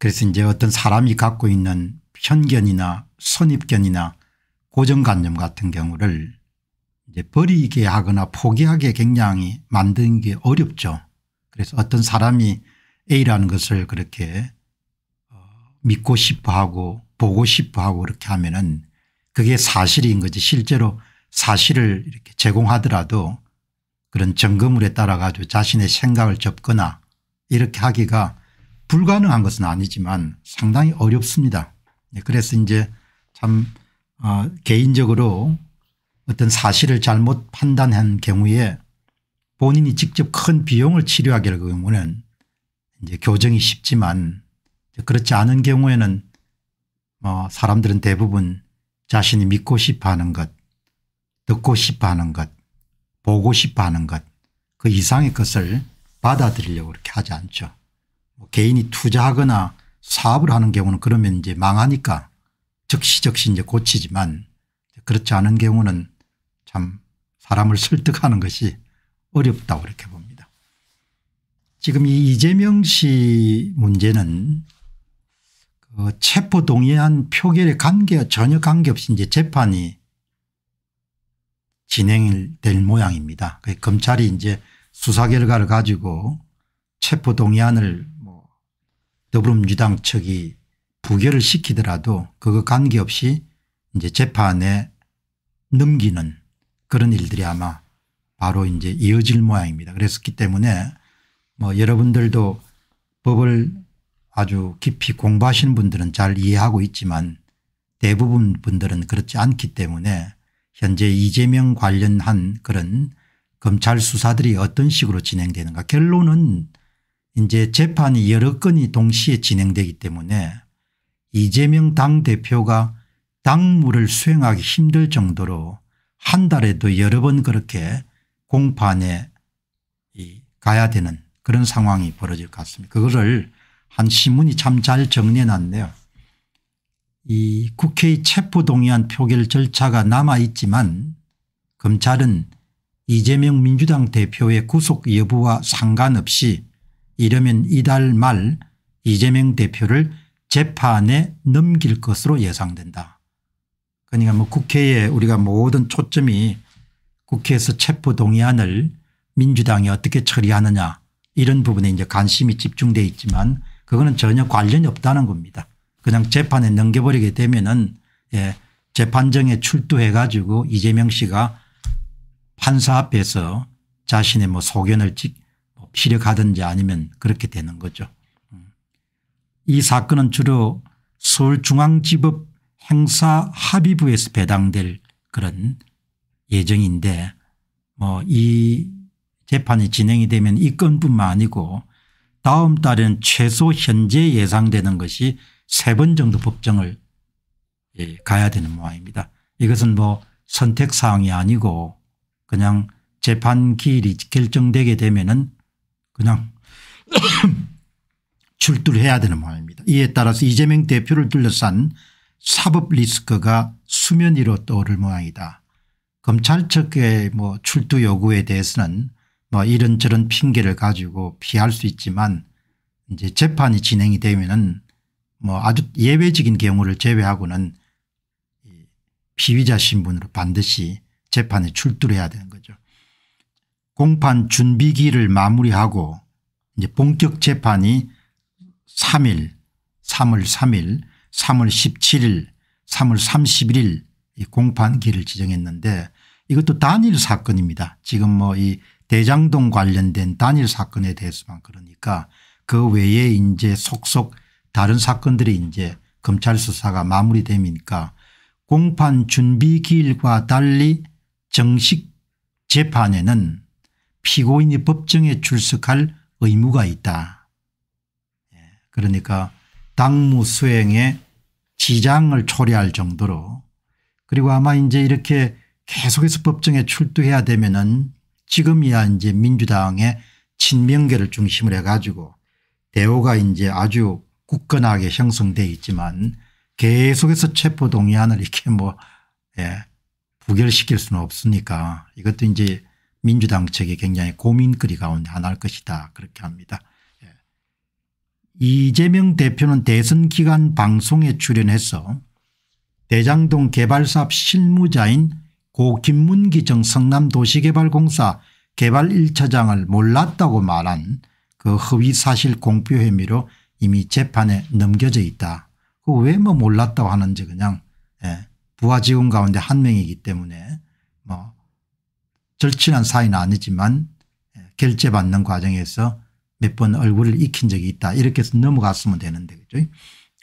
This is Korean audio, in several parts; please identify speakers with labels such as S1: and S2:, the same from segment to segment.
S1: 그래서 이제 어떤 사람이 갖고 있는 편견이나 선입견이나 고정관념 같은 경우를 이제 버리게 하거나 포기하게 굉장히 만드는 게 어렵죠. 그래서 어떤 사람이 A라는 것을 그렇게 어, 믿고 싶어 하고 보고 싶어 하고 그렇게 하면은 그게 사실인 거지 실제로 사실을 이렇게 제공하더라도 그런 점검물에 따라 가지고 자신의 생각을 접거나 이렇게 하기가 불가능한 것은 아니지만 상당히 어렵습니다. 네, 그래서 이제 참어 개인적으로 어떤 사실을 잘못 판단한 경우에 본인이 직접 큰 비용을 치료하게 될 그 경우는 이제 교정이 쉽지만 그렇지 않은 경우에는 뭐 사람들은 대부분 자신이 믿고 싶어 하는 것 듣고 싶어 하는 것 보고 싶어 하는 것 그 이상의 것을 받아들이려고 그렇게 하지 않죠. 뭐 개인이 투자하거나 사업을 하는 경우는 그러면 이제 망하니까 즉시 즉시 이제 고치지만 그렇지 않은 경우는 참 사람을 설득하는 것이 어렵다고 이렇게 봅니다. 지금 이 이재명 씨 문제는 그 체포 동의안 표결에 관계 전혀 관계없이 이제 재판이 진행될 모양입니다. 그 검찰이 이제 수사 결과를 가지고 체포 동의안을 더불어민주당 측이 부결을 시키더라도 그거 관계없이 이제 재판에 넘기는 그런 일들이 아마 바로 이제 이어질 모양입니다. 그랬기 때문에 뭐 여러분들도 법을 아주 깊이 공부하시는 분들은 잘 이해하고 있지만 대부분 분들은 그렇지 않기 때문에 현재 이재명 관련한 그런 검찰 수사들이 어떤 식으로 진행되는가 결론은 이제 재판이 여러 건이 동시에 진행되기 때문에 이재명 당대표가 당무를 수행하기 힘들 정도로 한 달에도 여러 번 그렇게 공판에 가야 되는 그런 상황이 벌어질 것 같습니다. 그거를 한 신문이 참 잘 정리해 놨네요. 이국회 체포동의안 표결 절차가 남아있지만 검찰은 이재명 민주당 대표의 구속 여부와 상관없이 이러면 이달 말 이재명 대표를 재판에 넘길 것으로 예상된다. 그러니까 뭐 국회에 우리가 모든 초점이 국회에서 체포동의안을 민주당이 어떻게 처리하느냐 이런 부분에 이제 관심이 집중돼 있지만 그거는 전혀 관련이 없다는 겁니다. 그냥 재판에 넘겨버리게 되면은 예 재판정에 출두해 가지고 이재명 씨가 판사 앞에서 자신의 뭐 소견을 피력하든지 아니면 그렇게 되는 거죠. 음. 이 사건은 주로 서울중앙지법 행사 합의부에서 배당될 그런 예정인데 뭐 이 재판이 진행이 되면 이 건뿐만 아니고 다음 달에는 최소 현재 예상되는 것이 세 번 정도 법정을 예, 가야 되는 모양입니다. 이것은 뭐 선택사항이 아니고 그냥 재판 기일이 결정되게 되면 은 그냥 출두해야 되는 모양입니다 이에 따라서 이재명 대표를 둘러싼 사법 리스크가 수면 위로 떠오를 모양이다. 검찰 측의 뭐 출두 요구에 대해서는 뭐 이런저런 핑계를 가지고 피할 수 있지만 이제 재판이 진행이 되면은 뭐 아주 예외적인 경우를 제외하고는 피의자 신분으로 반드시 재판에 출두 해야 되는 거죠. 공판 준비기를 마무리하고 이제 본격 재판이 3일 3월 3일 3월 17일 3월 31일 이 공판기를 지정했는데 이것도 단일 사건입니다. 지금 뭐 이 대장동 관련된 단일 사건에 대해서만 그러니까 그 외에 이제 속속 다른 사건들이 이제 검찰 수사가 마무리되니까 공판 준비기일과 달리 정식 재판에는 피고인이 법정에 출석할 의무가 있다. 예, 그러니까 당무 수행에 지장을 초래할 정도로 그리고 아마 이제 이렇게 계속해서 법정에 출두해야 되면은 지금이야 이제 민주당의 친명계를 중심으로 해 가지고 대오가 이제 아주 굳건하게 형성돼 있지만 계속해서 체포동의안을 이렇게 뭐 예, 부결시킬 수는 없으니까 이것도 이제 민주당 측이 굉장히 고민거리 가운데 하나일 것이다 그렇게 합니다. 예. 이재명 대표는 대선 기간 방송에 출연해서 대장동 개발사업 실무자인 고 김문기 정 성남도시개발공사 개발 1차장을 몰랐다고 말한 그 허위사실 공표 혐의로 이미 재판에 넘겨져 있다. 그 왜 뭐 몰랐다고 하는지 그냥 예. 부하 직원 가운데 한 명이기 때문에 뭐 절친한 사이는 아니지만 예, 결제받는 과정에서 몇 번 얼굴을 익힌 적이 있다 이렇게 해서 넘어갔으면 되는데 그죠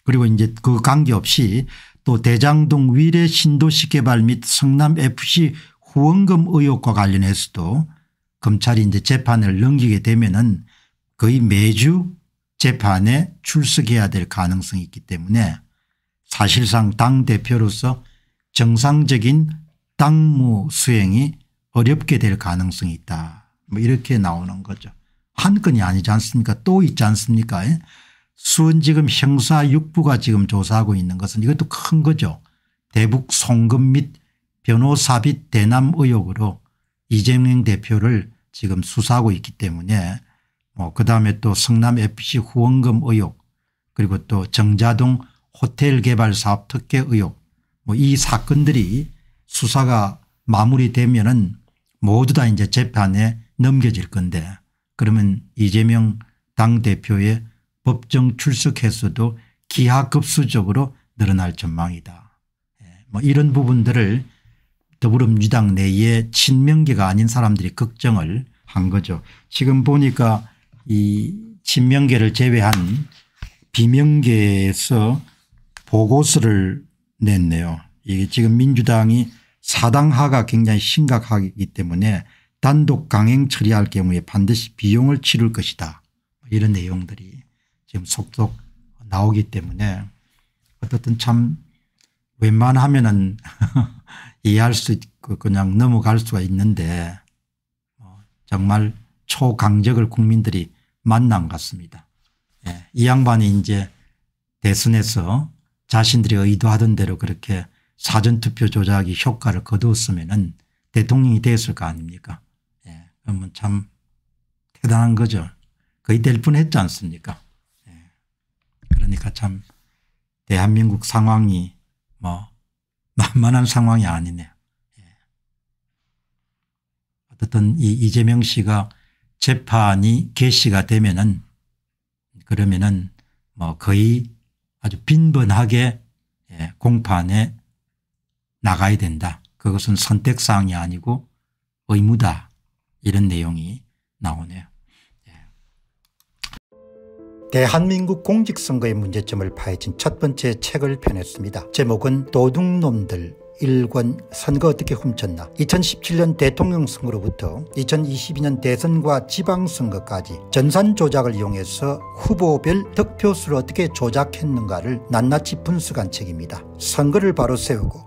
S1: 그리고 이제 그 관계없이 또 대장동 위례 신도시 개발 및 성남 fc 후원금 의혹과 관련해서도 검찰이 이제 재판을 넘기게 되면은 거의 매주 재판에 출석해야 될 가능성이 있기 때문에 사실상 당 대표로서 정상적인 당무 수행이 어렵게 될 가능성이 있다. 뭐 이렇게 나오는 거죠. 한 건이 아니지 않습니까? 또 있지 않습니까? 예? 수원 지금 형사 6부가 지금 조사하고 있는 것은 이것도 큰 거죠. 대북 송금 및 변호사 빚 대남 의혹으로 이재명 대표를 지금 수사하고 있기 때문에 뭐 그다음에 또 성남 fc 후원금 의혹 그리고 또 정자동 호텔 개발 사업 특혜 의혹 뭐 이 사건들이 수사가 마무리되면은 모두 다 이제 재판에 넘겨질 건데 그러면 이재명 당대표의 법정 출석 횟수도 기하급수적으로 늘어날 전망이다. 예, 뭐 이런 부분들을 더불어민주당 내에 친명계가 아닌 사람들이 걱정을 한 거죠. 지금 보니까 이 친명계를 제외한 비명계에서 보고서를 냈네요. 이게 지금 민주당이 사당화가 굉장히 심각하기 때문에 단독 강행 처리할 경우에 반드시 비용을 치를 것이다. 이런 내용들이 지금 속속 나오기 때문에 어떻든 참 웬만하면은 이해할 수 있고 그 그냥 넘어갈 수가 있는데 뭐 정말 초강적을 국민들이 만난 같습니다. 예. 이 양반이 이제 대선에서 자신들이 의도하던 대로 그렇게 사전투표 조작이 효과를 거두었으면 대통령이 됐을 거 아닙니까 예. 그러면 참 대단한 거죠. 거의 될 뻔했지 않습니까 예. 그러니까 참 대한민국 상황이 뭐 만만한 상황이 아니네요. 예. 어쨌든 이 이재명 씨가 재판이 개시가 되면은 그러면은 뭐 거의 아주 빈번하게 예, 공판에 나가야 된다. 그것은 선택사항이 아니고 의무다. 이런 내용이 나오네요. 네. 대한민국 공직선거의 문제점을 파헤친 첫 번째 책을 펴냈습니다. 제목은 도둑놈들 일권 선거 어떻게 훔쳤나 2017년 대통령 선거로부터 2022년 대선과 지방선거까지 전산 조작을 이용해서 후보별 득표수를 어떻게 조작했는가를 낱낱이 분석한 책입니다. 선거를 바로 세우고